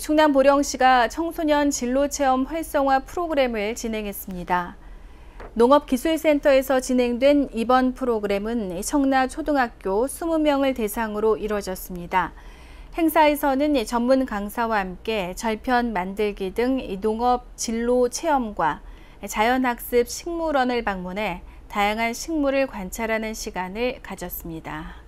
충남 보령시가 청소년 진로체험 활성화 프로그램을 진행했습니다. 농업기술센터에서 진행된 이번 프로그램은 청라 초등학교 20명을 대상으로 이뤄졌습니다. 행사에서는 전문 강사와 함께 절편 만들기 등 농업 진로 체험과 자연학습 식물원을 방문해 다양한 식물을 관찰하는 시간을 가졌습니다.